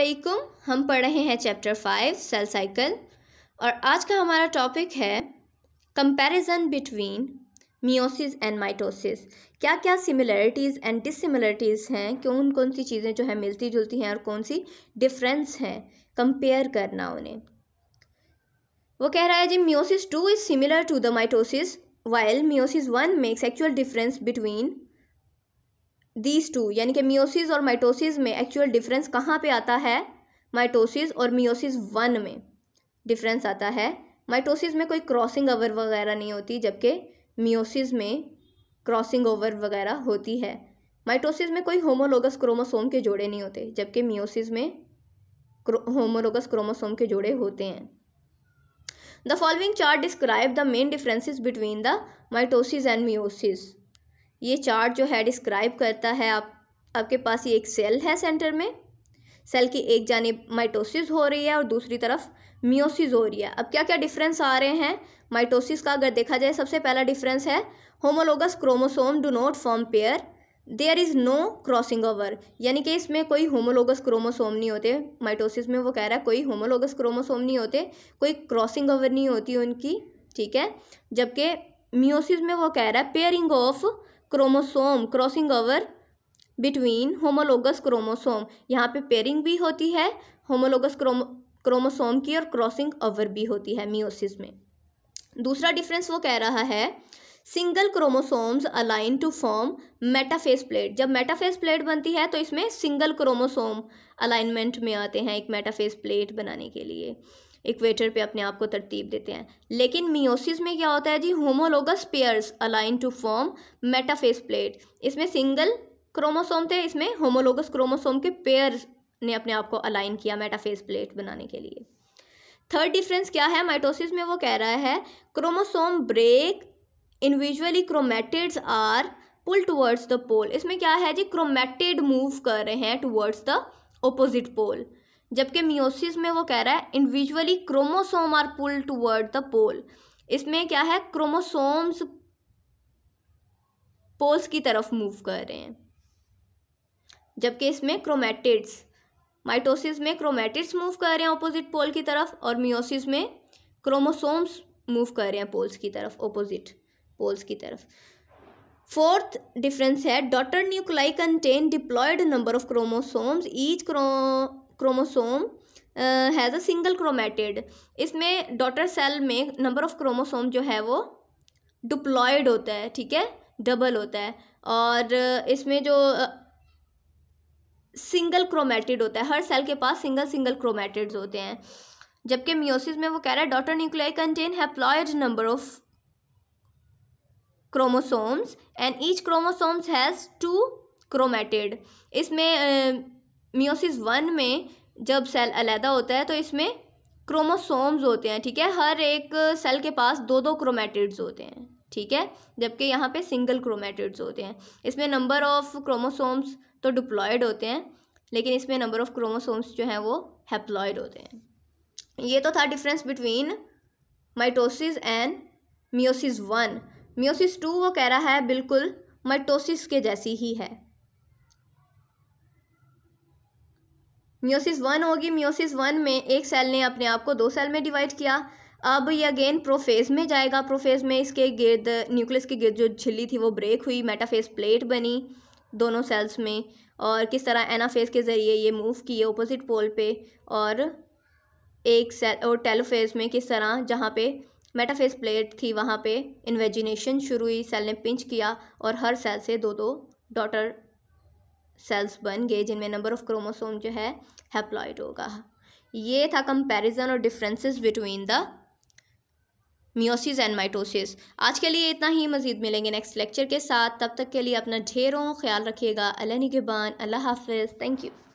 अस्सलाम हम पढ़ रहे हैं चैप्टर फाइव सेल साइकिल और आज का हमारा टॉपिक है comparison between meiosis and mitosis क्या क्या सिमिलरिटीज़ एंड डिसिमिलरिटीज़ हैं कौन कौन सी चीज़ें जो हैं मिलती जुलती हैं और कौन सी डिफरेंस हैं कंपेयर करना उन्हें वो कह रहा है जी meiosis two is similar to the mitosis while meiosis one makes actual difference between these two यानी कि मियोसिस और माइटोसिस में एक्चुअल डिफरेंस कहाँ पे आता है माइटोसिस और मियोसिस वन में डिफरेंस आता है माइटोसिस में कोई क्रॉसिंग ओवर वगैरह नहीं होती जबकि मियोसिस में क्रॉसिंग ओवर वगैरह होती है माइटोसिस में कोई होमोलोगस क्रोमोसोम के जोड़े नहीं होते जबकि मियोसिस में होमोलोगस क्रोमोसोम के जोड़े होते हैं the following chart describe the main differences between the mitosis and meiosis ये चार्ट जो है डिस्क्राइब करता है आप आपके पास ये एक सेल है सेंटर में सेल की एक जानब माइटोसिस हो रही है और दूसरी तरफ मियोसिस हो रही है अब क्या क्या डिफरेंस आ रहे हैं माइटोसिस का अगर देखा जाए सबसे पहला डिफरेंस है homologous chromosome do not form pair there is no crossing over यानी कि इसमें कोई होमोलोगस क्रोमोसोम नहीं होते माइटोसिस में वो कह रहा है कोई होमोलोगस क्रोमोसोम नहीं होते कोई क्रॉसिंग ओवर नहीं होती उनकी ठीक है जबकि मियोसिस में वो कह रहा है pairing of chromosome crossing over between homologous chromosome यहाँ पे पेयरिंग भी होती है होमोलोगस क्रोमो क्रोमोसोम की और क्रॉसिंग ओवर भी होती है मियोसिस में दूसरा डिफरेंस वो कह रहा है single chromosomes align to form metaphase plate जब मेटाफेस प्लेट बनती है तो इसमें सिंगल क्रोमोसोम अलाइनमेंट में आते हैं एक मेटाफेस प्लेट बनाने के लिए इक्वेटर पे अपने आप को तरतीब देते हैं लेकिन मियोसिस में क्या होता है जी homologous pairs align to form metaphase plate इसमें सिंगल क्रोमोसोम थे इसमें होमोलोगस क्रोमोसोम के पेयर ने अपने आप को अलाइन किया मेटाफेस प्लेट बनाने के लिए थर्ड डिफरेंस क्या है माइटोसिस में वो कह रहा है chromosome break individually chromatids are pull towards the pole इसमें क्या है जी क्रोमेटेड मूव कर रहे हैं टूवर्ड्स द ओपोजिट पोल जबकि मियोसिस में वो कह रहा है individually chromosome are pull toward the pole इसमें क्या है क्रोमोसोम्स पोल्स की तरफ मूव कर रहे हैं जबकि इसमें क्रोमेटिड्स माइटोसिस में क्रोमेटिड्स मूव कर रहे हैं ऑपोजिट पोल की तरफ और मियोसिस में क्रोमोसोम्स मूव कर रहे हैं पोल्स की तरफ ऑपोजिट पोल्स की तरफ फोर्थ डिफरेंस है daughter nuclei contain diploid number of chromosomes each क्रो chromosome has a single chromatid इसमें डॉटर सेल में नंबर ऑफ क्रोमोसोम जो है वो डुप्लॉयड होता है ठीक है डबल होता है और uh, इसमें जो सिंगल uh, क्रोमेटिड होता है हर सेल के पास सिंगल सिंगल क्रोमेटेड्स होते हैं जबकि मियोसिस में वो कह रहा है daughter nuclei contain haploid number of chromosomes and each chromosomes has two chromatid इसमें uh, मियोसिस वन में जब सेल अलहदा होता है तो इसमें क्रोमोसोम्स होते हैं ठीक है हर एक सेल के पास दो दो क्रोमेटिड्स होते हैं ठीक है जबकि यहाँ पे सिंगल क्रोमेटिड्स होते हैं इसमें नंबर ऑफ क्रोमोसोम्स तो डिप्लॉयड होते हैं लेकिन इसमें नंबर ऑफ क्रोमोसोम्स जो हैं वो हैप्लॉयड होते हैं ये तो था difference between mitosis and meiosis one meiosis two वो कह रहा है बिल्कुल माइटोसिस के जैसी ही है म्यूसिस वन होगी म्योसिस वन में एक सेल ने अपने आप को दो सेल में डिवाइड किया अब ये अगेन प्रोफेज में जाएगा प्रोफेज में इसके गिर्द न्यूक्लियस के गिर्द जो झिल्ली थी वो ब्रेक हुई मेटाफेज प्लेट बनी दोनों सेल्स में और किस तरह एनाफेज के ज़रिए ये मूव किए ओपोजिट पोल पे और एक सेल और टेलोफेज में किस तरह जहाँ पे मेटाफेज प्लेट थी वहाँ पे इन्वेजिनेशन शुरू हुई सेल ने पिंच किया और हर सेल से दो दो डॉटर सेल्स बन गए जिनमें नंबर ऑफ़ क्रोमोसोम जो है हैप्लॉइड होगा ये था कंपैरिजन और differences between the meiosis and mitosis आज के लिए इतना ही मजीद मिलेंगे नेक्स्ट लेक्चर के साथ तब तक के लिए अपना ढेरों ख्याल रखिएगा अल्लाह निगबान अल्लाह हाफिज़ थैंक यू